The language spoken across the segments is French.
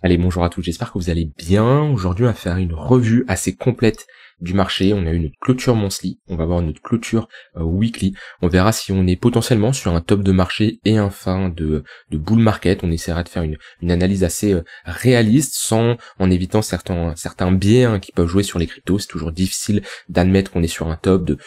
Allez, bonjour à tous, j'espère que vous allez bien. Aujourd'hui, on va faire une revue assez complète du marché. On a eu une clôture monthly, on va avoir notre clôture euh, weekly. On verra si on est potentiellement sur un top de marché et un fin de, de bull market. On essaiera de faire une, analyse assez euh, réaliste sans en évitant certains, certains biais hein, qui peuvent jouer sur les cryptos. C'est toujours difficile d'admettre qu'on est sur un top, de,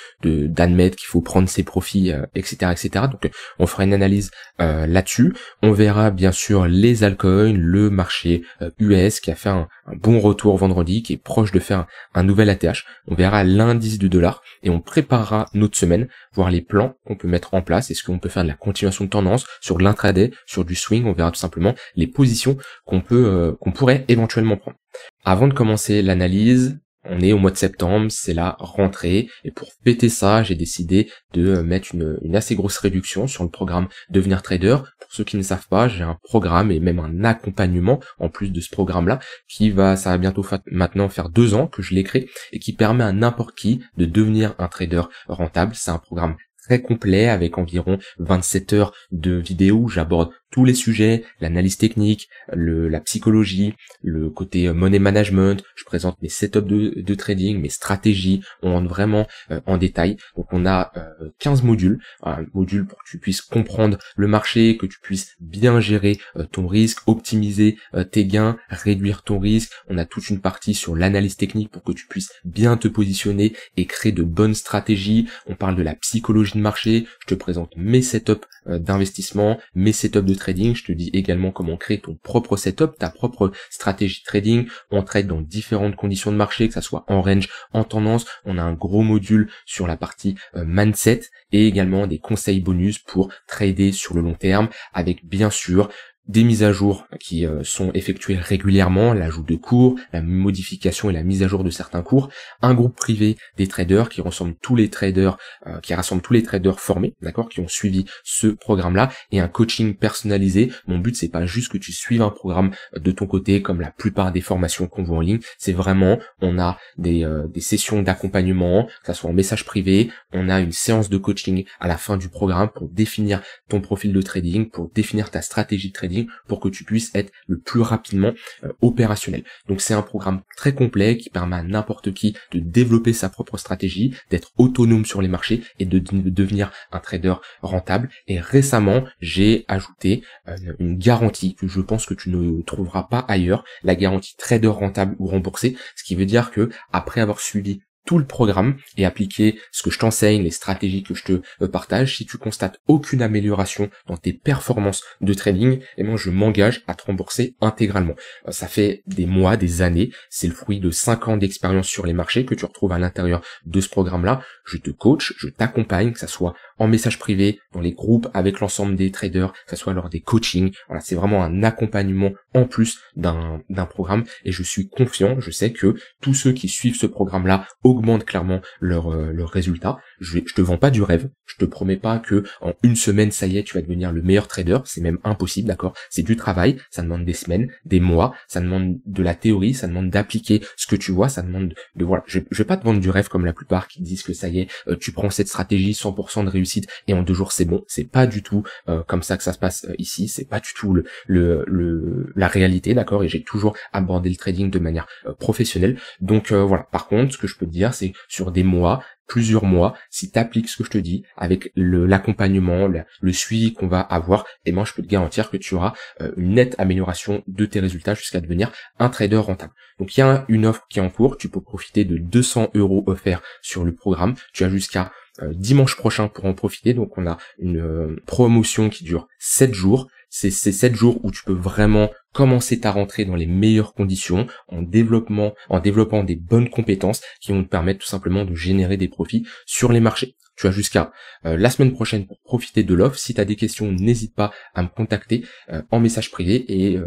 d'admettre qu'il faut prendre ses profits, etc., euh, etc. Donc on fera une analyse là-dessus. On verra bien sûr les altcoins, le marché US qui a fait un, bon retour vendredi, qui est proche de faire un, un nouvel ATH. On verra l'indice du dollar et on préparera notre semaine, voir les plans qu'on peut mettre en place. Est-ce qu'on peut faire de la continuation de tendance sur de l'intraday, sur du swing On verra tout simplement les positions qu'on peut, euh, qu'on pourrait éventuellement prendre. Avant de commencer l'analyse, on est au mois de septembre, c'est la rentrée, et pour péter ça, j'ai décidé de euh, mettre une, assez grosse réduction sur le programme Devenir Trader. Pour ceux qui ne savent pas, j'ai un programme et même un accompagnement en plus de ce programme-là, qui va, ça va bientôt maintenant faire deux ans que je l'ai créé, et qui permet à n'importe qui de devenir un trader rentable. C'est un programme très complet avec environ 27 heures de vidéos. où J'aborde tous les sujets, l'analyse technique, le, la psychologie, le côté euh, money management, je présente mes setups de, de trading, mes stratégies, on rentre vraiment euh, en détail. Donc on a 15 euh, modules, un module pour que tu puisses comprendre le marché, que tu puisses bien gérer ton risque, optimiser tes gains, réduire ton risque. On a toute une partie sur l'analyse technique pour que tu puisses bien te positionner et créer de bonnes stratégies. On parle de la psychologie de marché, je te présente mes setups d'investissement, mes setups de trading. Je te dis également comment créer ton propre setup, ta propre stratégie trading. On trade dans différentes conditions de marché, que ça soit en range, en tendance. On a un gros module sur la partie euh, mindset et également des conseils bonus pour trader sur le long terme avec bien sûr des mises à jour qui euh, sont effectuées régulièrement, l'ajout de cours, la modification et la mise à jour de certains cours, un groupe privé des traders qui rassemble tous les traders, euh, qui rassemble tous les traders formés, d'accord, qui ont suivi ce programme-là, et un coaching personnalisé. Mon but c'est pas juste que tu suives un programme de ton côté comme la plupart des formations qu'on voit en ligne, c'est vraiment on a des, euh, sessions d'accompagnement, que ça soit en message privé, on a une séance de coaching à la fin du programme pour définir ton profil de trading, pour définir ta stratégie de trading pour que tu puisses être le plus rapidement euh, opérationnel. Donc c'est un programme très complet qui permet à n'importe qui de développer sa propre stratégie, d'être autonome sur les marchés et de, devenir un trader rentable. Et récemment, j'ai ajouté euh, une garantie que je pense que tu ne trouveras pas ailleurs, la garantie trader rentable ou remboursé, ce qui veut dire que après avoir suivi tout le programme et appliquer ce que je t'enseigne, les stratégies que je te euh, partage, si tu constates aucune amélioration dans tes performances de trading, et eh moi ben, je m'engage à te rembourser intégralement. Euh, ça fait des mois, des années, c'est le fruit de 5 ans d'expérience sur les marchés que tu retrouves à l'intérieur de ce programme-là. Je te coach, je t'accompagne, que ça soit en message privé, dans les groupes, avec l'ensemble des traders, que ce soit lors des coachings. Voilà, c'est vraiment un accompagnement en plus d'un programme et je suis confiant, je sais que tous ceux qui suivent ce programme-là augmentent clairement leurs leur euh, résultats. Je, je te vends pas du rêve, je te promets pas que en une semaine, ça y est, tu vas devenir le meilleur trader, c'est même impossible, d'accord C'est du travail, ça demande des semaines, des mois, ça demande de la théorie, ça demande d'appliquer ce que tu vois, ça demande de, voilà, je, je vais pas te vendre du rêve comme la plupart qui disent que ça y est, euh, tu prends cette stratégie 100% de réussite et en deux jours c'est bon. C'est pas du tout euh, comme ça que ça se passe euh, ici. C'est pas du tout le, le, la réalité, d'accord. Et j'ai toujours abordé le trading de manière euh, professionnelle. Donc voilà. Par contre, ce que je peux te dire, c'est sur des mois, plusieurs mois, si tu appliques ce que je te dis avec l'accompagnement, le, suivi qu'on va avoir, et eh moi ben, je peux te garantir que tu auras une nette amélioration de tes résultats jusqu'à devenir un trader rentable. Donc il y a une offre qui est en cours, tu peux profiter de 200 euros offerts sur le programme, tu as jusqu'à euh, dimanche prochain pour en profiter. Donc on a une euh, promotion qui dure 7 jours. C'est ces 7 jours où tu peux vraiment commencer ta rentrée dans les meilleures conditions, en développement, en développant des bonnes compétences qui vont te permettre tout simplement de générer des profits sur les marchés. Tu as jusqu'à euh, la semaine prochaine pour profiter de l'offre. Si tu as des questions, n'hésite pas à me contacter en message privé et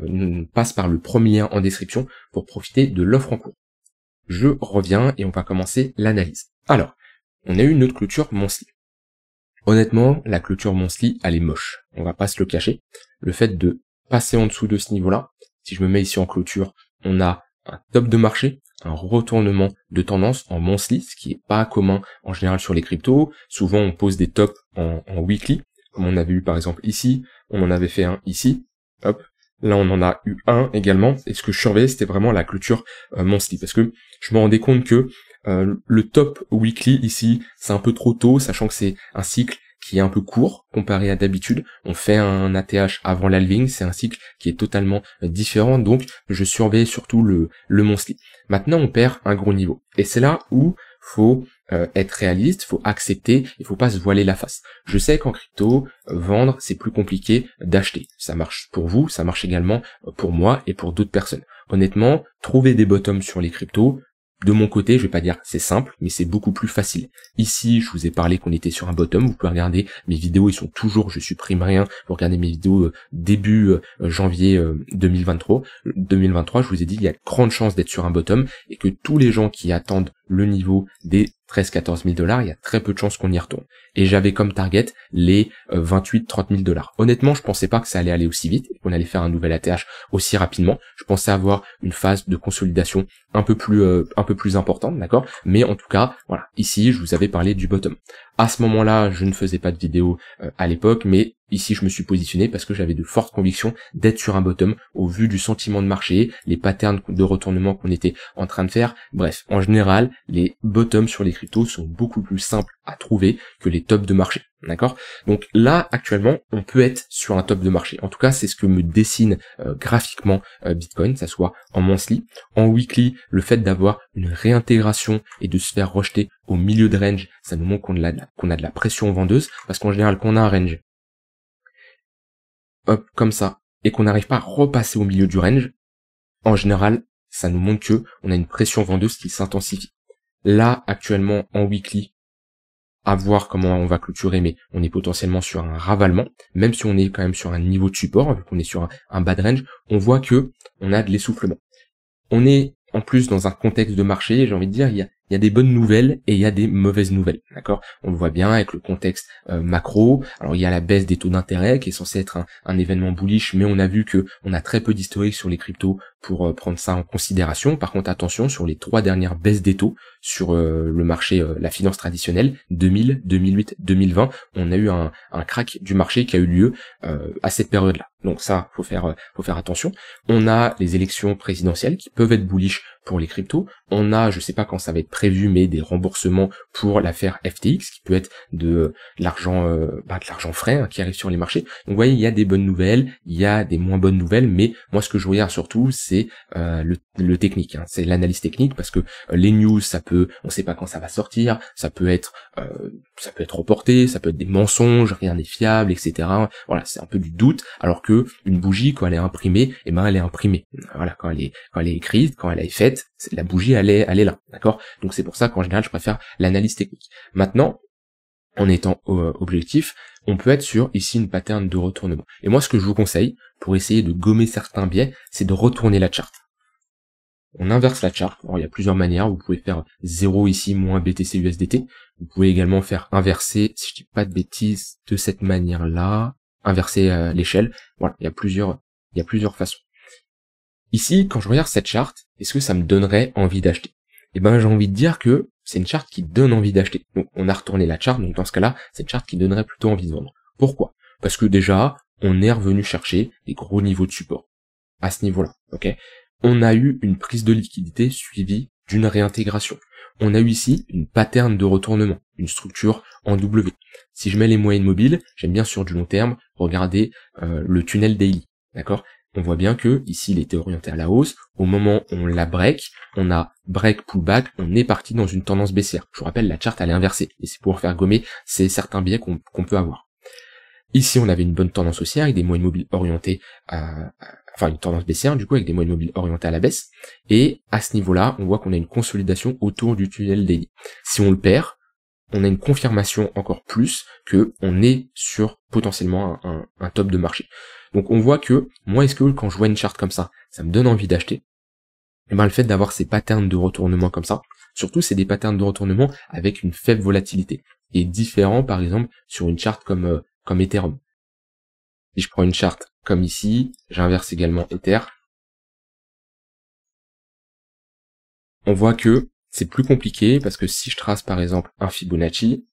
passe par le premier lien en description pour profiter de l'offre en cours. Je reviens et on va commencer l'analyse. Alors, on a eu une autre clôture monthly. Honnêtement, la clôture monthly elle est moche. On va pas se le cacher. Le fait de passer en dessous de ce niveau-là, si je me mets ici en clôture, on a un top de marché, un retournement de tendance en monthly, ce qui est pas commun en général sur les cryptos. Souvent, on pose des tops en, weekly, comme on avait eu par exemple ici. On en avait fait un ici. Hop. Là, on en a eu un également. Et ce que je surveillais, c'était vraiment la clôture euh, monthly, parce que je me rendais compte que euh, le top weekly ici, c'est un peu trop tôt, sachant que c'est un cycle qui est un peu court comparé à d'habitude. On fait un ATH avant l'alving, c'est un cycle qui est totalement euh, différent, donc je surveille surtout le, le monthly. Maintenant, on perd un gros niveau. Et c'est là où faut euh, être réaliste, faut accepter, il faut pas se voiler la face. Je sais qu'en crypto, vendre, c'est plus compliqué d'acheter. Ça marche pour vous, ça marche également pour moi et pour d'autres personnes. Honnêtement, trouver des bottoms sur les cryptos, de mon côté, je vais pas dire c'est simple, mais c'est beaucoup plus facile. Ici, je vous ai parlé qu'on était sur un bottom, vous pouvez regarder mes vidéos, ils sont toujours, je supprime rien, vous regardez mes vidéos euh, début euh, janvier 2023, euh, 2023, je vous ai dit, il y a grande chance d'être sur un bottom et que tous les gens qui attendent le niveau des 13-14 000 dollars, il y a très peu de chances qu'on y retourne. Et j'avais comme target les 28-30 euh, 000 dollars. Honnêtement, je pensais pas que ça allait aller aussi vite, qu'on allait faire un nouvel ATH aussi rapidement. Je pensais avoir une phase de consolidation un peu plus, euh, un peu plus importante, d'accord Mais en tout cas, voilà, ici, je vous avais parlé du bottom. À ce moment-là, je ne faisais pas de vidéo euh, à l'époque, mais Ici, je me suis positionné parce que j'avais de fortes convictions d'être sur un bottom au vu du sentiment de marché, les patterns de retournement qu'on était en train de faire. Bref, en général, les bottoms sur les cryptos sont beaucoup plus simples à trouver que les tops de marché. D'accord Donc là, actuellement, on peut être sur un top de marché. En tout cas, c'est ce que me dessine euh, graphiquement euh, Bitcoin, ça soit en monthly, en weekly, le fait d'avoir une réintégration et de se faire rejeter au milieu de range, ça nous montre qu'on a, a, de la pression vendeuse, parce qu'en général, quand on a un range comme ça, et qu'on n'arrive pas à repasser au milieu du range, en général, ça nous montre que on a une pression vendeuse qui s'intensifie. Là, actuellement, en weekly, à voir comment on va clôturer, mais on est potentiellement sur un ravalement, même si on est quand même sur un niveau de support, vu qu'on est sur un, bas bad range, on voit que on a de l'essoufflement. On est en plus dans un contexte de marché, j'ai envie de dire, il y a il y a des bonnes nouvelles et il y a des mauvaises nouvelles, d'accord On le voit bien avec le contexte euh, macro. Alors il y a la baisse des taux d'intérêt qui est censée être un, événement bullish, mais on a vu que on a très peu d'historique sur les cryptos pour euh, prendre ça en considération. Par contre, attention sur les trois dernières baisses des taux sur euh, le marché, la finance traditionnelle 2000, 2008, 2020, on a eu un, un crack du marché qui a eu lieu à cette période-là. Donc ça, faut faire, faut faire attention. On a les élections présidentielles qui peuvent être bullish pour les cryptos. On a, je sais pas quand ça va être prévu, mais des remboursements pour l'affaire FTX, qui peut être de euh, l'argent, euh, bah, de l'argent frais hein, qui arrive sur les marchés. Donc vous voyez, il y a des bonnes nouvelles, il y a des moins bonnes nouvelles, mais moi ce que je regarde surtout, c'est euh, le, technique, hein. c'est l'analyse technique, parce que les news, ça peut, on sait pas quand ça va sortir, ça peut être, ça peut être reporté, ça peut être des mensonges, rien n'est fiable, etc. Voilà, c'est un peu du doute, alors que une bougie, quand elle est imprimée, et eh ben elle est imprimée. Voilà, quand elle est, quand elle est écrite, quand elle est faite, la bougie elle est, elle est là, d'accord donc c'est pour ça qu'en général, je préfère l'analyse technique. Maintenant, en étant euh, objectif, on peut être sur ici une pattern de retournement. Et moi, ce que je vous conseille pour essayer de gommer certains biais, c'est de retourner la charte. On inverse la charte. Alors, il y a plusieurs manières. Vous pouvez faire 0 ici, moins BTC Vous pouvez également faire inverser, si je dis pas de bêtises, de cette manière-là. Inverser euh, l'échelle. Voilà. Il y a plusieurs, il y a plusieurs façons. Ici, quand je regarde cette charte, est-ce que ça me donnerait envie d'acheter? eh ben j'ai envie de dire que c'est une charte qui donne envie d'acheter. Donc on a retourné la charte, donc dans ce cas-là, c'est une charte qui donnerait plutôt envie de vendre. Pourquoi Parce que déjà, on est revenu chercher des gros niveaux de support. À ce niveau-là, ok On a eu une prise de liquidité suivie d'une réintégration. On a eu ici une pattern de retournement, une structure en W. Si je mets les moyennes mobiles, j'aime bien sur du long terme regarder euh, le tunnel daily. D'accord on voit bien que ici il était orienté à la hausse. Au moment où on la break, on a break pullback, on est parti dans une tendance baissière. Je vous rappelle, la charte elle est inversée et c'est pour faire gommer ces certains biais qu'on peut avoir. Ici on avait une bonne tendance haussière avec des moyennes mobiles orientées à, enfin une tendance baissière du coup avec des moyennes mobiles orientées à la baisse. Et à ce niveau-là, on voit qu'on a une consolidation autour du tunnel daily. Si on le perd, on a une confirmation encore plus que on est sur potentiellement un, top de marché. Donc on voit que moi est-ce que quand je vois une charte comme ça, ça me donne envie d'acheter Et eh ben le fait d'avoir ces patterns de retournement comme ça, surtout c'est des patterns de retournement avec une faible volatilité et différent par exemple sur une charte comme euh, comme Ethereum. Si je prends une charte comme ici, j'inverse également Ether. On voit que c'est plus compliqué parce que si je trace par exemple un Fibonacci,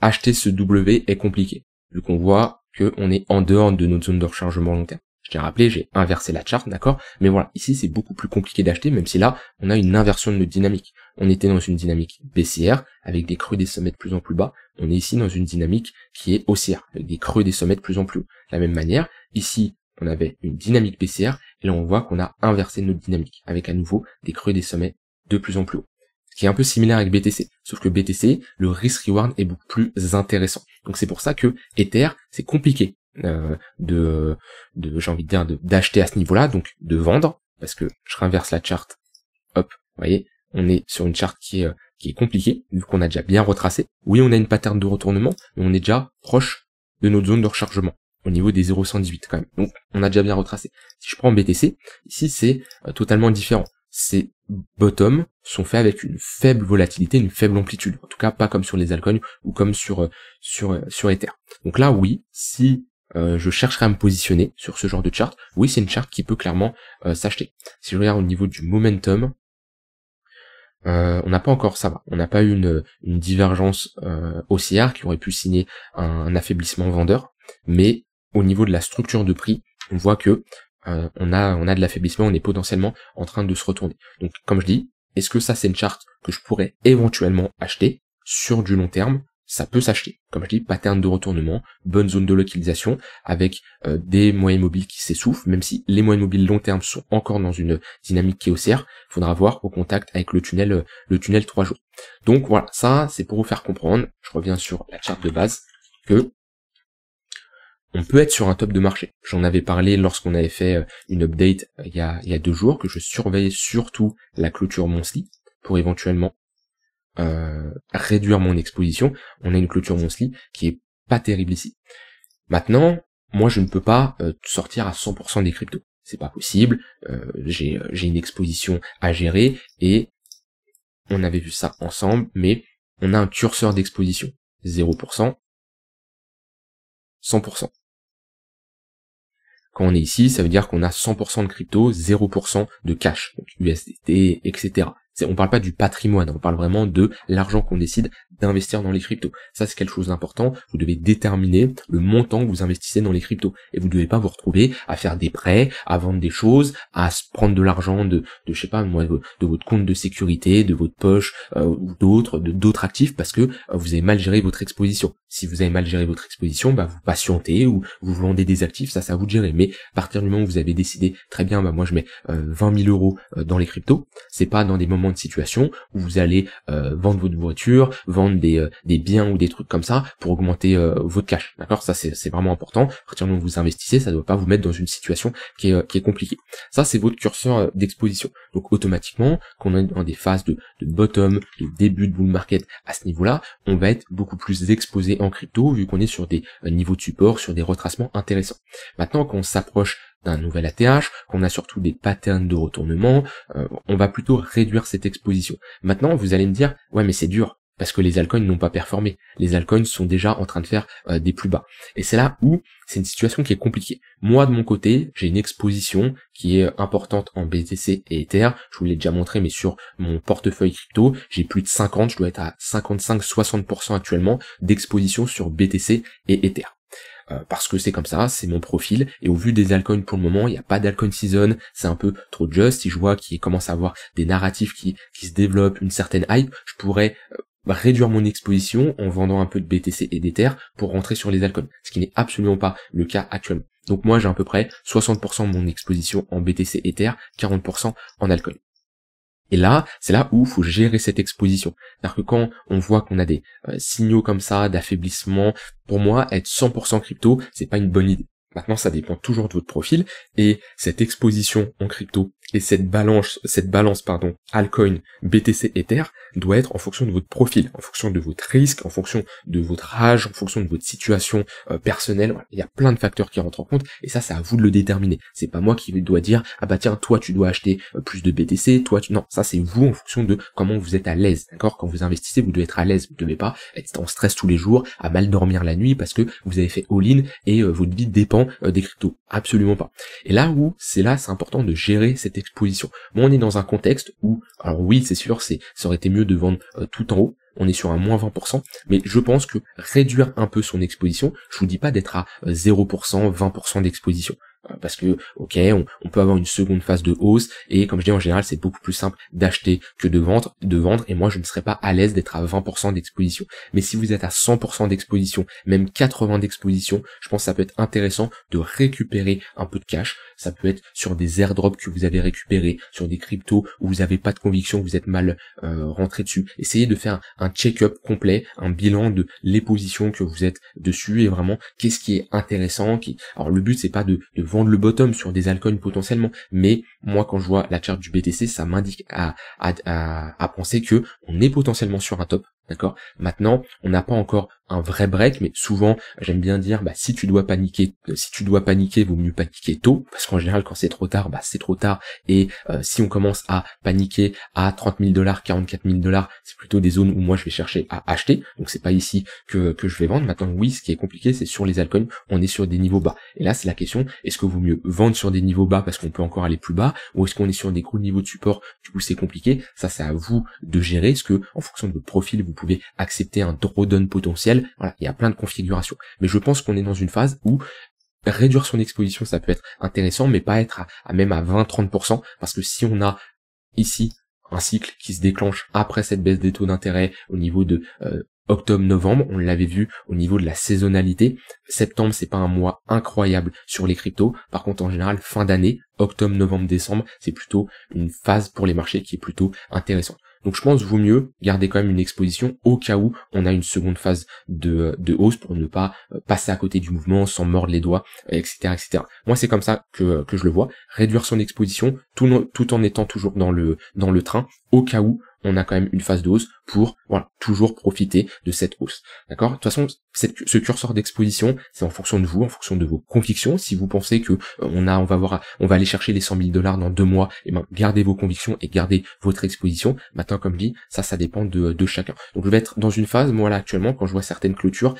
acheter ce W est compliqué, vu qu'on voit qu'on est en dehors de notre zone de rechargement long terme. Je tiens à rappeler, j'ai inversé la charte, d'accord Mais voilà, ici c'est beaucoup plus compliqué d'acheter, même si là, on a une inversion de notre dynamique. On était dans une dynamique baissière, avec des creux des sommets de plus en plus bas. On est ici dans une dynamique qui est haussière, avec des creux des sommets de plus en plus haut. De la même manière, ici, on avait une dynamique baissière, et là on voit qu'on a inversé notre dynamique, avec à nouveau des creux des sommets de plus en plus haut. Ce qui est un peu similaire avec BTC, sauf que BTC, le risk reward est beaucoup plus intéressant. Donc c'est pour ça que Ether, c'est compliqué euh, de, de j'ai envie de dire, d'acheter à ce niveau-là, donc de vendre, parce que je renverse la charte, hop, vous voyez, on est sur une charte qui est, euh, qui est compliquée, vu qu'on a déjà bien retracé. Oui, on a une pattern de retournement, mais on est déjà proche de notre zone de rechargement au niveau des 0,118 quand même. Donc on a déjà bien retracé. Si je prends BTC, ici c'est euh, totalement différent ces bottoms sont faits avec une faible volatilité, une faible amplitude. En tout cas, pas comme sur les altcoins ou comme sur euh, sur euh, sur Ether. Donc là, oui, si euh, je chercherais à me positionner sur ce genre de chart, oui, c'est une charte qui peut clairement s'acheter. Si je regarde au niveau du momentum, on n'a pas encore ça va. On n'a pas eu une, une divergence haussière qui aurait pu signer un affaiblissement vendeur, mais au niveau de la structure de prix, on voit que euh, on a on a de l'affaiblissement, on est potentiellement en train de se retourner. Donc comme je dis, est-ce que ça c'est une charte que je pourrais éventuellement acheter sur du long terme ça peut s'acheter. Comme je dis, pattern de retournement, bonne zone de localisation, avec euh, des moyens mobiles qui s'essoufflent, même si les moyens mobiles long terme sont encore dans une dynamique qui est faudra voir au contact avec le tunnel, euh, le tunnel 3 jours. Donc voilà, ça c'est pour vous faire comprendre, je reviens sur la charte de base, que on peut être sur un top de marché. J'en avais parlé lorsqu'on avait fait euh, une update euh, il y, a, deux jours, que je surveillais surtout la clôture Monthly pour éventuellement euh, réduire mon exposition. On a une clôture Monthly qui est pas terrible ici. Maintenant, moi je ne peux pas sortir à 100% des cryptos. C'est pas possible. j'ai, j'ai une exposition à gérer et on avait vu ça ensemble, mais on a un curseur d'exposition. 0%, 100%. Quand on est ici, ça veut dire qu'on a 100% de crypto, 0% de cash, donc USDT, etc on parle pas du patrimoine, on parle vraiment de l'argent qu'on décide d'investir dans les cryptos. Ça, c'est quelque chose d'important. Vous devez déterminer le montant que vous investissez dans les cryptos. Et vous ne devez pas vous retrouver à faire des prêts, à vendre des choses, à se prendre de l'argent de, de, je sais pas, moi, de, votre compte de sécurité, de votre poche, euh, ou d'autres, de d'autres actifs parce que euh, vous avez mal géré votre exposition. Si vous avez mal géré votre exposition, bah, vous patientez ou vous vendez des actifs, ça, ça vous gérez Mais à partir du moment où vous avez décidé, très bien, bah, moi, je mets euh, 20 000 euros euh, dans les cryptos, c'est pas dans des moments de situation où vous allez euh, vendre votre voiture, vendre euh, des, biens ou des trucs comme ça pour augmenter euh, votre cash. D'accord Ça c'est vraiment important. À partir du vous investissez, ça ne doit pas vous mettre dans une situation qui est, compliquée. Ça c'est votre curseur d'exposition. Donc automatiquement, quand on est dans des phases de, bottom, de début de bull market à ce niveau-là, on va être beaucoup plus exposé en crypto vu qu'on est sur des niveaux de support, sur des retracements intéressants. Maintenant, qu'on s'approche d'un nouvel ATH, qu'on a surtout des patterns de retournement, euh, on va plutôt réduire cette exposition. Maintenant, vous allez me dire, ouais mais c'est dur, parce que les altcoins n'ont pas performé. Les altcoins sont déjà en train de faire euh, des plus bas. Et c'est là où c'est une situation qui est compliquée. Moi, de mon côté, j'ai une exposition qui est importante en BTC et Ether. Je vous l'ai déjà montré, mais sur mon portefeuille crypto, j'ai plus de 50, je dois être à 55-60% actuellement d'exposition sur BTC et Ether. Euh, parce que c'est comme ça, c'est mon profil, et au vu des altcoins pour le moment, il n'y a pas d'alcoin season, c'est un peu trop just, si je vois qu'il commence à avoir des narratifs qui, qui se développent, une certaine hype, je pourrais euh, réduire mon exposition en vendant un peu de BTC et d'Ether pour rentrer sur les Alcoins. ce qui n'est absolument pas le cas actuellement. Donc moi j'ai à peu près 60% de mon exposition en BTC Ether, 40% en altcoins. Et là, c'est là où il faut gérer cette exposition. C'est-à-dire que quand on voit qu'on a des euh, signaux comme ça d'affaiblissement, pour moi, être 100% crypto, c'est pas une bonne idée. Maintenant, ça dépend toujours de votre profil et cette exposition en crypto et cette balance, cette balance, pardon, altcoin, BTC, Ether, doit être en fonction de votre profil, en fonction de votre risque, en fonction de votre âge, en fonction de votre situation euh, personnelle. Il y a plein de facteurs qui rentrent en compte et ça, c'est à vous de le déterminer. C'est pas moi qui dois dire, ah bah tiens, toi, tu dois acheter euh, plus de BTC, toi, tu... non, ça, c'est vous en fonction de comment vous êtes à l'aise, d'accord? Quand vous investissez, vous devez être à l'aise. Vous devez pas être en stress tous les jours, à mal dormir la nuit parce que vous avez fait all-in et euh, votre vie dépend des cryptos. Absolument pas. Et là où c'est là, c'est important de gérer cette exposition. on est dans un contexte où, alors oui, c'est sûr, c'est, ça aurait été mieux de vendre euh, tout en haut, on est sur un moins 20%, mais je pense que réduire un peu son exposition, je vous dis pas d'être à 0%, euh, 20% d'exposition, euh, parce que ok on, peut avoir une seconde phase de hausse et comme je dis en général c'est beaucoup plus simple d'acheter que de vendre de vendre et moi je ne serais pas à l'aise d'être à 20% d'exposition mais si vous êtes à 100% d'exposition même 80 d'exposition je pense que ça peut être intéressant de récupérer un peu de cash ça peut être sur des airdrops que vous avez récupérés sur des cryptos où vous n'avez pas de conviction vous êtes mal euh, rentré dessus essayez de faire un check-up complet un bilan de les positions que vous êtes dessus et vraiment qu'est-ce qui est intéressant qui alors le but c'est pas de vendre le bottom sur des altcoins potentiellement. Mais moi, quand je vois la charte du BTC, ça m'indique à, à, à, à penser que on est potentiellement sur un top D'accord Maintenant, on n'a pas encore un vrai break, mais souvent, j'aime bien dire, bah, si tu dois paniquer, euh, si tu dois paniquer, vaut mieux paniquer tôt, parce qu'en général, quand c'est trop tard, bah, c'est trop tard. Et euh, si on commence à paniquer à 30 000 dollars, 44 000 dollars, c'est plutôt des zones où moi je vais chercher à acheter. Donc c'est pas ici que, je vais vendre. Maintenant, oui, ce qui est compliqué, c'est sur les alcools, on est sur des niveaux bas. Et là, c'est la question, est-ce que vaut mieux vendre sur des niveaux bas parce qu'on peut encore aller plus bas, ou est-ce qu'on est sur des gros niveaux de support, du coup c'est compliqué. Ça, c'est à vous de gérer, ce que en fonction de votre profil, vous pouvez accepter un drawdown potentiel. il y a plein de configurations. Mais je pense qu'on est dans une phase où réduire son exposition, ça peut être intéressant, mais pas être à, même à 20-30%, parce que si on a ici un cycle qui se déclenche après cette baisse des taux d'intérêt au niveau de euh, octobre-novembre, on l'avait vu au niveau de la saisonnalité. Septembre, c'est pas un mois incroyable sur les cryptos. Par contre, en général, fin d'année, octobre, novembre, décembre, c'est plutôt une phase pour les marchés qui est plutôt intéressante. Donc je pense vaut mieux garder quand même une exposition au cas où on a une seconde phase de, de hausse pour ne pas euh, passer à côté du mouvement, sans mordre les doigts, etc. etc. Moi c'est comme ça que, euh, que je le vois, réduire son exposition tout, tout en étant toujours dans le, dans le train au cas où on a quand même une phase de pour voilà, toujours profiter de cette hausse. D'accord De toute façon, ce curseur d'exposition, c'est en fonction de vous, en fonction de vos convictions. Si vous pensez que euh, on a, on va voir, on va aller chercher les 100 000 dollars dans deux mois, et eh ben gardez vos convictions et gardez votre exposition. Maintenant, comme dit, ça, ça dépend de, de chacun. Donc je vais être dans une phase, moi là actuellement, quand je vois certaines clôtures,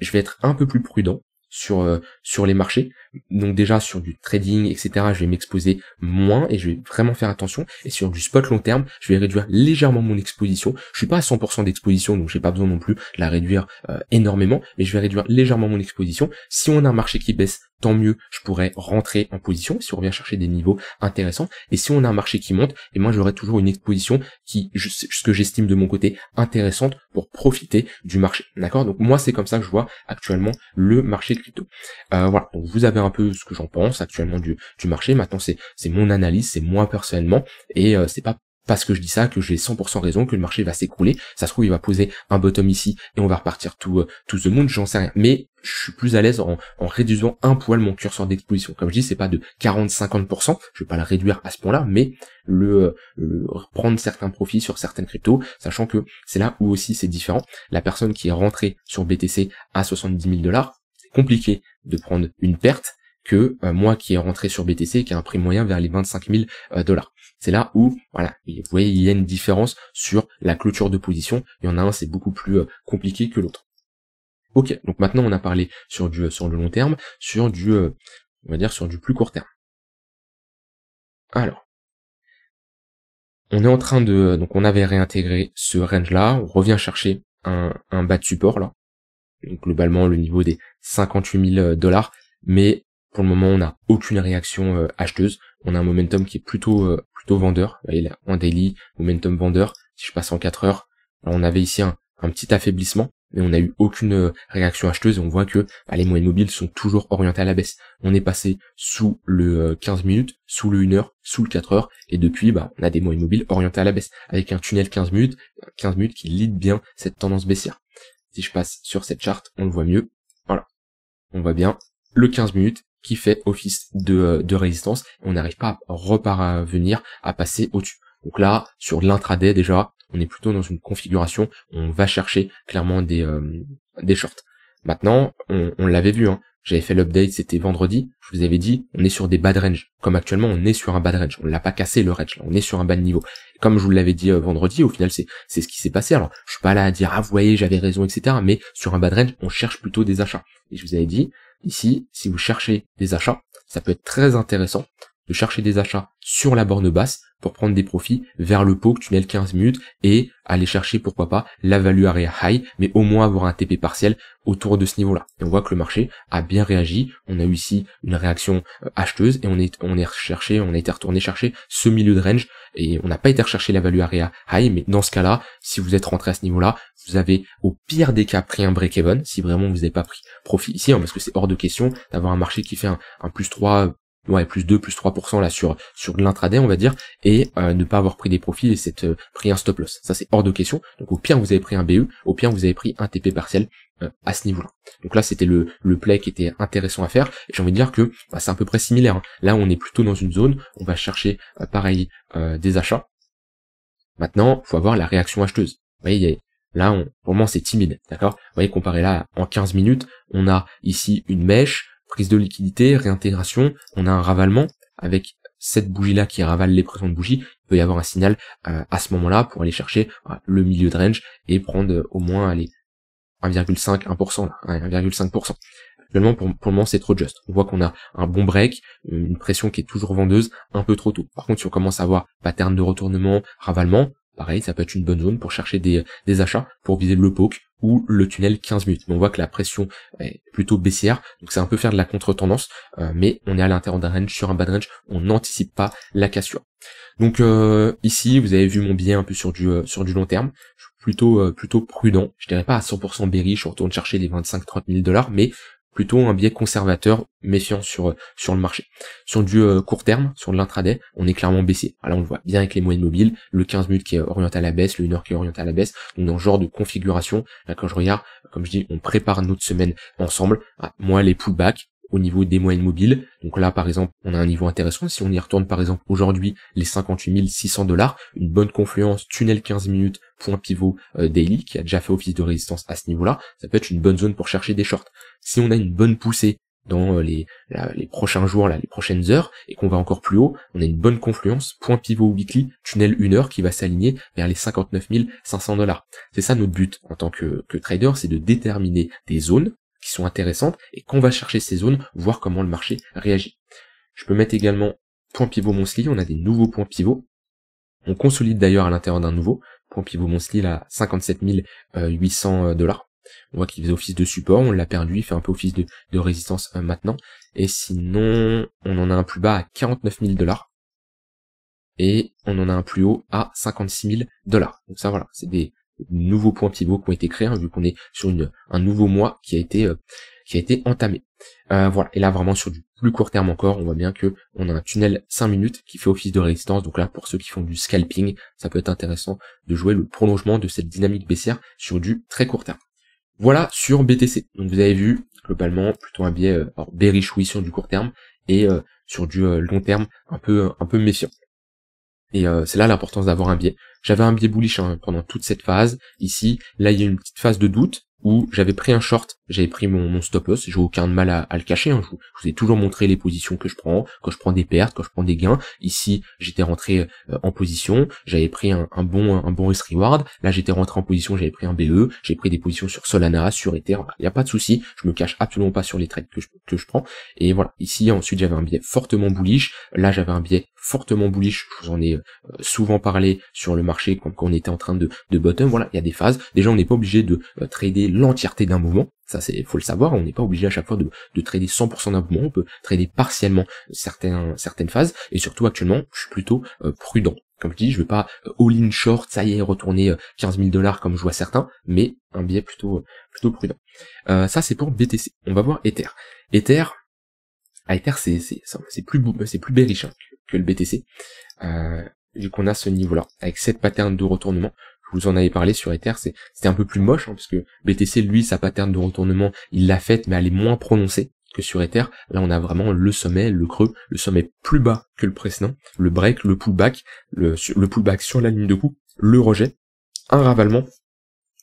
je vais être un peu plus prudent sur euh, sur les marchés donc déjà sur du trading, etc., je vais m'exposer moins et je vais vraiment faire attention. Et sur du spot long terme, je vais réduire légèrement mon exposition. Je suis pas à 100% d'exposition, donc j'ai pas besoin non plus de la réduire euh, énormément, mais je vais réduire légèrement mon exposition. Si on a un marché qui baisse, tant mieux, je pourrais rentrer en position si on vient chercher des niveaux intéressants. Et si on a un marché qui monte, et eh moi ben, j'aurai toujours une exposition qui, ce que j'estime de mon côté, intéressante pour profiter du marché. D'accord Donc moi c'est comme ça que je vois actuellement le marché de crypto. Euh, voilà, donc vous avez un peu ce que j'en pense actuellement du, marché. Maintenant, c'est mon analyse, c'est moi personnellement, et euh, c'est pas parce que je dis ça que j'ai 100% raison que le marché va s'écrouler. Ça se trouve, il va poser un bottom ici et on va repartir tout euh, tout ce monde. J'en sais rien. Mais je suis plus à l'aise en, réduisant un poil mon curseur d'exposition. Comme je dis, c'est pas de 40-50%, je vais pas le réduire à ce point-là, mais euh, le, prendre certains profits sur certaines cryptos, sachant que c'est là où aussi c'est différent. La personne qui est rentrée sur BTC à 70 000 dollars, compliqué de prendre une perte que euh, moi qui est rentré sur BTC qui a un prix moyen vers les 25 000 euh, dollars. C'est là où, voilà, vous voyez, il y a une différence sur la clôture de position. Il y en a un, c'est beaucoup plus euh, compliqué que l'autre. Ok, donc maintenant on a parlé sur du sur le long terme, sur du on va dire sur du plus court terme. Alors, on est en train de donc on avait réintégré ce range là, on revient chercher un, un bas de support là, globalement le niveau des 58 000 euh, dollars, mais pour le moment on n'a aucune réaction euh, acheteuse, on a un momentum qui est plutôt euh, plutôt vendeur, il est en daily, momentum vendeur, si je passe en 4 heures, on avait ici un, petit affaiblissement, mais on n'a eu aucune réaction acheteuse et on voit que bah, les moyennes mobiles sont toujours orientées à la baisse. On est passé sous le 15 minutes, sous le 1 heure, sous le 4 heures et depuis bah, on a des moyennes mobiles orientées à la baisse avec un tunnel 15 minutes, 15 minutes qui lead bien cette tendance baissière. Si je passe sur cette charte, on le voit mieux. Voilà. On voit bien le 15 minutes qui fait office de, euh, de résistance. On n'arrive pas à reparvenir à passer au-dessus. Donc là, sur l'intraday déjà, on est plutôt dans une configuration, on va chercher clairement des, euh, des shorts. Maintenant, on, on l'avait vu, hein, j'avais fait l'update, c'était vendredi. Je vous avais dit, on est sur des bad range. Comme actuellement, on est sur un bad range. On l'a pas cassé le range. On est sur un bas niveau. Comme je vous l'avais dit euh, vendredi, au final, c'est c'est ce qui s'est passé. Alors, je suis pas là à dire ah vous voyez, j'avais raison, etc. Mais sur un bad range, on cherche plutôt des achats. Et je vous avais dit ici, si vous cherchez des achats, ça peut être très intéressant de chercher des achats sur la borne basse pour prendre des profits vers le pot tunnel 15 minutes et aller chercher pourquoi pas la value area high mais au moins avoir un TP partiel autour de ce niveau-là. Et on voit que le marché a bien réagi, on a eu ici une réaction euh, acheteuse et on est on est recherché, on a été retourné chercher ce milieu de range et on n'a pas été recherché la value area high mais dans ce cas-là, si vous êtes rentré à ce niveau-là, vous avez au pire des cas pris un break even si vraiment vous n'avez pas pris profit ici hein, parce que c'est hors de question d'avoir un marché qui fait un, un plus 3 ouais, plus 2, plus 3% là sur sur de l'intraday, on va dire, et euh, ne pas avoir pris des profits et c'est euh, pris un stop loss. Ça c'est hors de question. Donc au pire vous avez pris un BU, e, au pire vous avez pris un TP partiel euh, à ce niveau-là. Donc là c'était le, le play qui était intéressant à faire. Et j'ai envie de dire que bah, c'est à peu près similaire. Hein. Là on est plutôt dans une zone, on va chercher pareil des achats. Maintenant, faut avoir la réaction acheteuse. Vous voyez, Là, on, c'est timide, d'accord Vous voyez, comparé là, en 15 minutes, on a ici une mèche, prise de liquidité, réintégration, on a un ravalement avec cette bougie-là qui ravale les de bougies, il peut y avoir un signal euh, à ce moment-là pour aller chercher le milieu de range et prendre euh, au moins 1,5%, 1%, 1,5%. Actuellement, pour, pour, le moment, c'est trop juste. On voit qu'on a un bon break, une pression qui est toujours vendeuse, un peu trop tôt. Par contre, si on commence à avoir pattern de retournement, ravalement, Pareil, ça peut être une bonne zone pour chercher des, achats, pour viser le poke ou le tunnel 15 minutes. Mais on voit que la pression est plutôt baissière, donc c'est un peu faire de la contre-tendance, euh, mais on est à l'intérieur d'un range sur un bad range, on n'anticipe pas la cassure. Donc euh, ici, vous avez vu mon billet un peu sur du euh, sur du long terme. Je suis plutôt plutôt prudent. Je dirais pas à 100% bearish, je retourne chercher les 25-30 000 dollars, mais plutôt un biais conservateur, méfiant sur euh, sur le marché. Sur du euh, court terme, sur de l'intraday, on est clairement baissé. Alors ah, on le voit bien avec les moyennes mobiles, le 15 minutes qui est orienté à la baisse, le 1 heure qui est orienté à la baisse. Donc dans ce genre de configuration, là quand je regarde, comme je dis, on prépare notre semaine ensemble. Ah, moi les pullbacks, au niveau des moyennes mobiles. Donc là, par exemple, on a un niveau intéressant. Si on y retourne, par exemple, aujourd'hui, les 58 600 dollars, une bonne confluence, tunnel 15 minutes, point pivot euh, daily, qui a déjà fait office de résistance à ce niveau-là, ça peut être une bonne zone pour chercher des shorts. Si on a une bonne poussée dans euh, les, les prochains jours, là, les prochaines heures, et qu'on va encore plus haut, on a une bonne confluence, point pivot weekly, tunnel 1 heure qui va s'aligner vers les 59 500 dollars. C'est ça notre but en tant que, que trader, c'est de déterminer des zones qui sont intéressantes et qu'on va chercher ces zones, voir comment le marché réagit. Je peux mettre également point pivot monthly. on a des nouveaux points pivots. On consolide d'ailleurs à l'intérieur d'un nouveau point pivot monthly à 57 800 euh, euh, dollars. On voit qu'il faisait office de support, on l'a perdu, il fait un peu office de, résistance euh, maintenant. Et sinon, on en a un plus bas à 49 000 dollars. Et on en a un plus haut à 56 000 dollars. Donc ça voilà, c'est des nouveaux points pivots qui ont été créés, hein, vu qu'on est sur une, un nouveau mois qui a été, euh, qui a été entamé. Euh, voilà, et là vraiment sur du plus court terme encore, on voit bien que on a un tunnel 5 minutes qui fait office de résistance. Donc là, pour ceux qui font du scalping, ça peut être intéressant de jouer le prolongement de cette dynamique baissière sur du très court terme. Voilà sur BTC. Donc vous avez vu globalement plutôt un biais euh, bearish oui sur du court terme et sur du long terme un peu un peu méfiant. Et euh, c'est là l'importance d'avoir un biais. J'avais un biais bullish hein, pendant toute cette phase. Ici, là, il y a une petite phase de doute où j'avais pris un short j'avais pris mon, mon stop loss, j'ai aucun mal à, le cacher, hein. je, vous, ai toujours montré les positions que je prends, quand je prends des pertes, quand je prends des gains. Ici, j'étais rentré euh, en position, j'avais pris un, bon un bon risk reward. Là, j'étais rentré en position, j'avais pris un BE, j'ai pris des positions sur Solana, sur Ether. Il n'y a pas de souci, je me cache absolument pas sur les trades que je, que je prends. Et voilà, ici ensuite j'avais un biais fortement bullish. Là, j'avais un biais fortement bullish. Je vous en ai euh, souvent parlé sur le marché quand, on était en train de, de bottom. Voilà, il y a des phases. Déjà, on n'est pas obligé de euh, trader l'entièreté d'un mouvement. Ça, c'est, faut le savoir. On n'est pas obligé à chaque fois de, trader 100% d'un mouvement. On peut trader partiellement certaines phases. Et surtout, actuellement, je suis plutôt euh, prudent. Comme je dis, je ne veux pas euh, all-in short, ça y est, retourner 15 euh, 000 dollars comme je vois certains, mais un biais plutôt, plutôt prudent. ça, c'est pour BTC. On va voir Ether. Ether, Ether, c'est, c'est, plus, c'est plus bearish hein, que le BTC. vu qu'on a ce niveau-là, avec cette pattern de retournement, vous en avez parlé sur Ether, c'était un peu plus moche, hein, parce que BTC, lui, sa pattern de retournement, il l'a faite, mais elle est moins prononcée que sur Ether. Là, on a vraiment le sommet, le creux, le sommet plus bas que le précédent, le break, le pullback, le, pullback sur la ligne de coup, le rejet, un ravalement.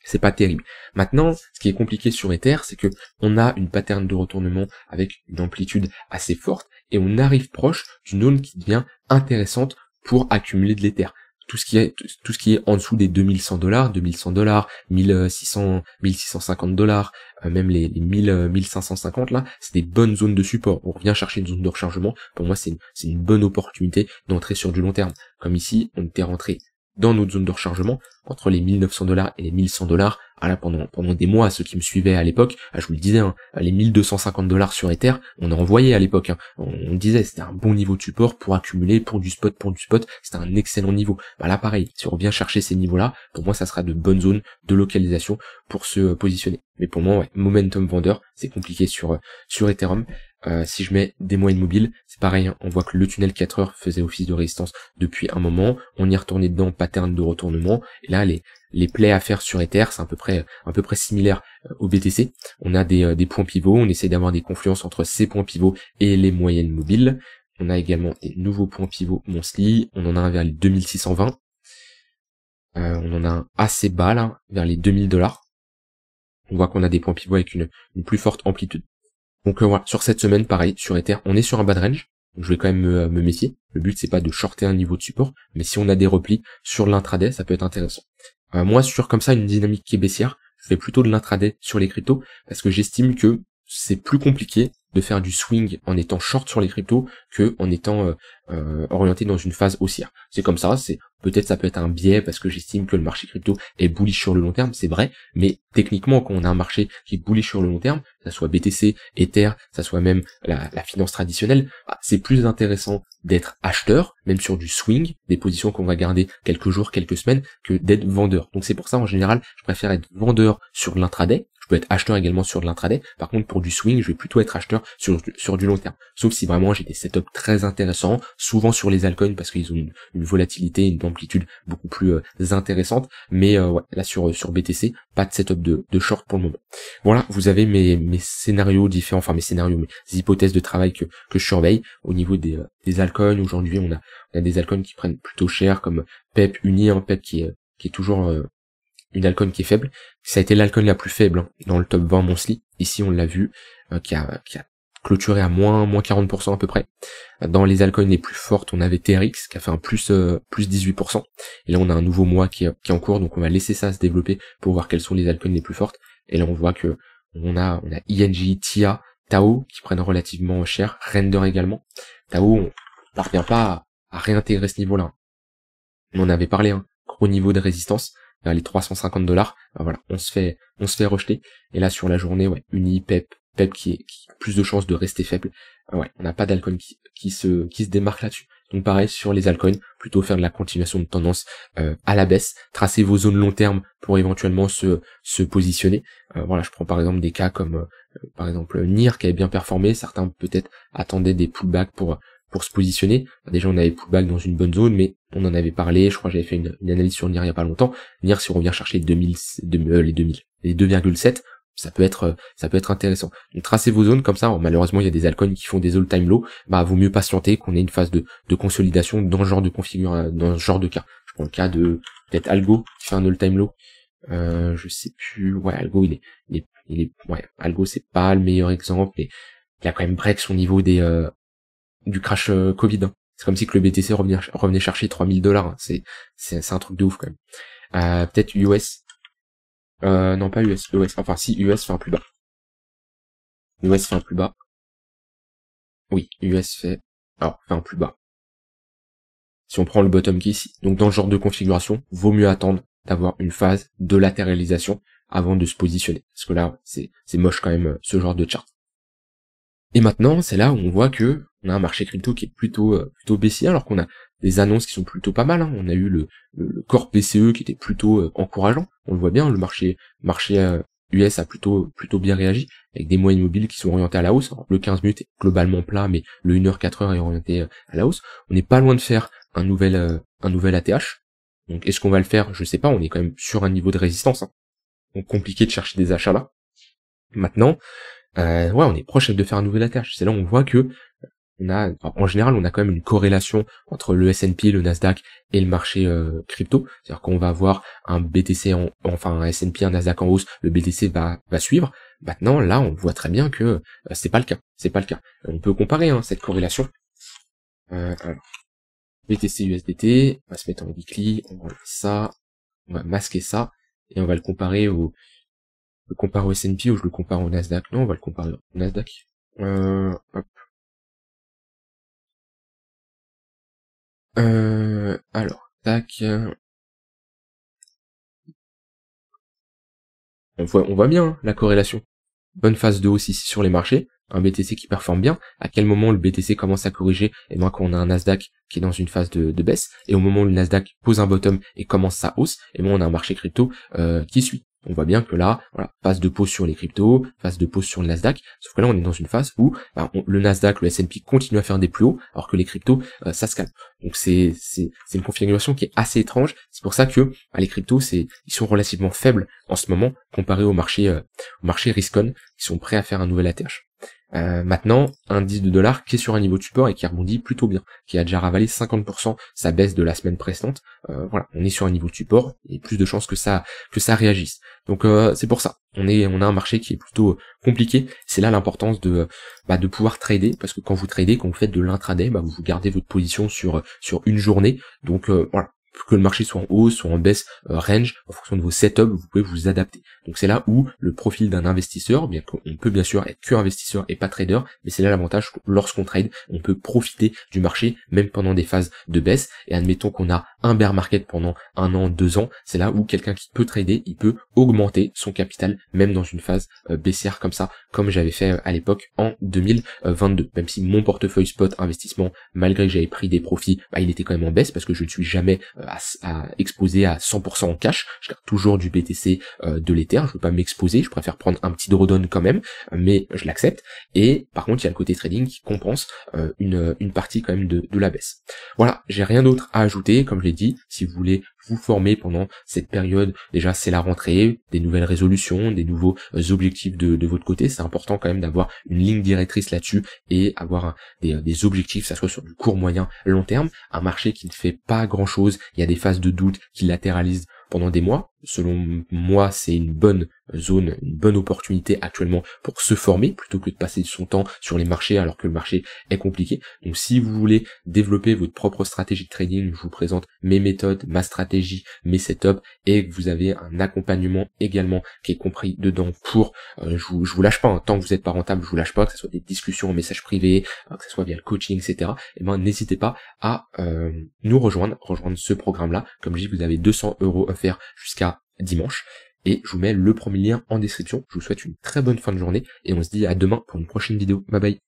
C'est pas terrible. Maintenant, ce qui est compliqué sur Ether, c'est que on a une pattern de retournement avec une amplitude assez forte et on arrive proche d'une zone qui devient intéressante pour accumuler de l'Ether tout ce qui est tout ce qui est en dessous des 2100 dollars, 2100 dollars, 1600 1650 dollars, euh, même les, 1000 1550 euh, là, c'est des bonnes zones de support. On revient chercher une zone de rechargement. Pour moi, c'est une, une bonne opportunité d'entrer sur du long terme. Comme ici, on était rentré dans notre zone de rechargement entre les 1900 dollars et les 1100 dollars. à pendant, pendant des mois, ceux qui me suivaient à l'époque, ah, je vous le disais, hein, les 1250 dollars sur Ether, on a envoyé à l'époque. Hein. On, disait, c'était un bon niveau de support pour accumuler, pour du spot, pour du spot, c'était un excellent niveau. Bah là, pareil, si on revient chercher ces niveaux-là, pour moi, ça sera de bonnes zones de localisation pour se positionner. Mais pour moi, momentum vendeur, c'est compliqué sur, euh, sur Ethereum. Euh, si je mets des moyennes mobiles, c'est pareil, hein, on voit que le tunnel 4 heures faisait office de résistance depuis un moment, on y retournait retourné dedans, pattern de retournement, et là les, les à faire sur Ether, c'est à peu près à peu près similaire euh, au BTC. On a des, euh, des points pivots, on essaie d'avoir des confluences entre ces points pivots et les moyennes mobiles. On a également des nouveaux points pivots monthly, on en a un vers les 2620. Euh, on en a un assez bas là, vers les 2000 dollars. On voit qu'on a des points pivots avec une, une plus forte amplitude donc euh, voilà, sur cette semaine, pareil, sur Ether, on est sur un bad range. je vais quand même me, euh, me méfier. Le but c'est pas de shorter un niveau de support, mais si on a des replis sur l'intraday, ça peut être intéressant. Euh, moi sur comme ça une dynamique qui est baissière, je fais plutôt de l'intraday sur les cryptos parce que j'estime que c'est plus compliqué de faire du swing en étant short sur les cryptos que en étant euh, euh, orienté dans une phase haussière. C'est comme ça, c'est peut-être ça peut être un biais parce que j'estime que le marché crypto est bullish sur le long terme, c'est vrai, mais techniquement quand on a un marché qui est bullish sur le long terme, que ça soit BTC, Ether, ça soit même la, la finance traditionnelle, bah, c'est plus intéressant d'être acheteur, même sur du swing, des positions qu'on va garder quelques jours, quelques semaines, que d'être vendeur. Donc c'est pour ça en général, je préfère être vendeur sur l'intraday peux être acheteur également sur de l'intraday. Par contre, pour du swing, je vais plutôt être acheteur sur, sur du long terme. Sauf si vraiment j'ai des setups très intéressants, souvent sur les altcoins parce qu'ils ont une, volatilité, une amplitude beaucoup plus euh, intéressante. Mais euh, là sur, euh, sur BTC, pas de setup de, de short pour le moment. Voilà, vous avez mes, mes scénarios différents, enfin mes scénarios, mes hypothèses de travail que, que je surveille au niveau des, des altcoins. Aujourd'hui, on a, on a des altcoins qui prennent plutôt cher comme PEP Uni, hein, PEP qui qui est toujours une alcone qui est faible. Ça a été l'alcool la plus faible hein, dans le top 20 monthly. Ici, on l'a vu, euh, qui, a, clôturé à moins, moins 40% à peu près. Dans les alcools les plus fortes, on avait TRX qui a fait un plus, 18%. Euh, Et là, on a un nouveau mois qui, est en cours, donc on va laisser ça se développer pour voir quelles sont les alcones les plus fortes. Et là, on voit que on a, a ING, TIA, Tao qui prennent relativement cher, Render également. Tao, on parvient pas à, réintégrer ce niveau-là. On en avait parlé, hein, gros niveau de résistance les 350 dollars, ben voilà, on se fait, on se fait rejeter. Et là, sur la journée, ouais, Uni, Pep, Pep qui, est, a plus de chances de rester faible. Ah ouais, on n'a pas d'alcool qui, se, qui se démarque là-dessus. Donc pareil sur les altcoins, plutôt faire de la continuation de tendance euh, à la baisse, tracer vos zones long terme pour éventuellement se, se positionner. Euh, voilà, je prends par exemple des cas comme euh, par exemple NIR qui avait bien performé, certains peut-être attendaient des pullbacks pour pour se positionner. Bah, déjà, on avait pullback dans une bonne zone, mais on en avait parlé. Je crois que j'avais fait une, analyse sur Nier il n'y a pas longtemps. Nier, si on revient chercher les 2000 euh, les 2000, les 2,7, ça peut être, euh, ça peut être intéressant. tracez vos zones comme ça. Hein, malheureusement, il y a des alcools qui font des all-time low. Bah, vaut mieux patienter qu'on ait une phase de, consolidation dans ce genre de configuration, dans ce genre de cas. Je prends le cas de, peut-être Algo, qui fait un all-time low. Euh, je sais plus, ouais, Algo, il est, il est, ouais, Algo, c'est pas le meilleur exemple, mais il a quand même break son niveau des, euh, du crash euh, Covid. Hein. C'est comme si que le BTC revenait, revenait chercher 3000 dollars. Hein. C'est, c'est, un truc de ouf quand même. Euh, peut-être US. Euh, non pas US, US. E enfin si US fait un plus bas. US fait un plus bas. Oui, US fait. Alors, fait un plus bas. Si on prend le bottom qui ici. Donc dans ce genre de configuration, vaut mieux attendre d'avoir une phase de latéralisation avant de se positionner. Parce que là, c'est moche quand même euh, ce genre de chart. Et maintenant, c'est là où on voit que on a un marché crypto qui est plutôt euh, plutôt baissier, alors qu'on a des annonces qui sont plutôt pas mal. Hein. On a eu le, le, corps PCE qui était plutôt euh, encourageant. On le voit bien, le marché marché US euh, a plutôt plutôt bien réagi avec des moyens mobiles qui sont orientés à la hausse. le 15 minutes est globalement plat, mais le 1h 4h est orienté à la hausse. On n'est pas loin de faire un nouvel un nouvel ATH. Donc est-ce qu'on va le faire Je sais pas. On est quand même sur un niveau de résistance. Hein. Donc compliqué de chercher des achats là. Maintenant, ouais, on est proche de faire un nouvel ATH. C'est là où on voit que en général on a quand même une corrélation entre le S&P, le Nasdaq et le marché euh, crypto, c'est-à-dire qu'on va avoir un BTC en, enfin un S&P, un Nasdaq en hausse, le BTC va va suivre. Maintenant là, on voit très bien que euh, c'est pas le cas, c'est pas le cas. Euh, on peut comparer hein, cette corrélation. Euh, alors, BTC USDT, on va se mettre en weekly, on va ça, on va masquer ça et on va le comparer au le compare au S&P ou je le compare au Nasdaq. Non, on va le comparer au Nasdaq. Euh, alors, On voit, on voit bien hein, la corrélation. Bonne phase de hausse ici sur les marchés, un BTC qui performe bien, à quel moment le BTC commence à corriger, et eh moi ben, on a un Nasdaq qui est dans une phase de, baisse, et au moment où le Nasdaq pose un bottom et commence sa hausse, et eh moi ben, on a un marché crypto euh, qui suit. On voit bien que là, voilà, phase de pause sur les cryptos, phase de pause sur le Nasdaq. Sauf que là, on est dans une phase où bah, le Nasdaq, le S&P continue à faire des plus hauts, alors que les cryptos, euh, ça se calme. Donc c'est une configuration qui est assez étrange. C'est pour ça que bah, les cryptos, c'est ils sont relativement faibles en ce moment comparé au marché euh, au marché qui sont prêts à faire un nouvel attache maintenant euh, maintenant, indice de dollars qui est sur un niveau de support et qui rebondit plutôt bien, qui a déjà ravalé 50% sa baisse de la semaine précédente. Euh, voilà, on est sur un niveau de support et plus de chances que ça que ça réagisse. Donc euh, c'est pour ça. On est on a un marché qui est plutôt compliqué. C'est là l'importance de bah, de pouvoir trader parce que quand vous tradez, quand vous faites de l'intraday, bah, vous gardez votre position sur sur une journée. Donc voilà, que le marché soit en hausse, soit en baisse euh, range, en fonction de vos setups, vous pouvez vous adapter. Donc c'est là où le profil d'un investisseur, bien qu'on peut bien sûr être que investisseur et pas trader, mais c'est là l'avantage lorsqu'on trade, on peut profiter du marché même pendant des phases de baisse. Et admettons qu'on a un bear market pendant un an, deux ans, c'est là où quelqu'un qui peut trader, il peut augmenter son capital même dans une phase euh, baissière comme ça, comme j'avais fait euh, à l'époque en 2022. Même si mon portefeuille spot investissement, malgré que j'avais pris des profits, bah, il était quand même en baisse parce que je ne suis jamais à, exposer à 100% en cash. Je garde toujours du BTC euh, de l'Ether. Je veux pas m'exposer. Je préfère prendre un petit drawdown quand même, mais je l'accepte. Et par contre, il y a le côté trading qui compense euh, une, une partie quand même de, de la baisse. Voilà, j'ai rien d'autre à ajouter. Comme je l'ai dit, si vous voulez, vous formez pendant cette période. Déjà, c'est la rentrée, des nouvelles résolutions, des nouveaux euh, objectifs de, de votre côté. C'est important quand même d'avoir une ligne directrice là-dessus et avoir des, euh, des objectifs, ça soit sur du court, moyen, long terme. Un marché qui ne fait pas grand-chose, il y a des phases de doute qui latéralisent pendant des mois. Selon moi, c'est une bonne zone, une bonne opportunité actuellement pour se former plutôt que de passer son temps sur les marchés alors que le marché est compliqué. Donc si vous voulez développer votre propre stratégie de trading, je vous présente mes méthodes, ma stratégie, mes setups et que vous avez un accompagnement également qui est compris dedans pour, euh, je, vous, je vous lâche pas, hein. tant que vous n'êtes pas rentable, je vous lâche pas, que ce soit des discussions en message privé, euh, que ce soit via le coaching, etc. Et eh ben n'hésitez pas à euh, nous rejoindre, rejoindre ce programme-là. Comme je dis, vous avez 200 euros offerts jusqu'à dimanche. Et je vous mets le premier lien en description. Je vous souhaite une très bonne fin de journée et on se dit à demain pour une prochaine vidéo. Bye bye.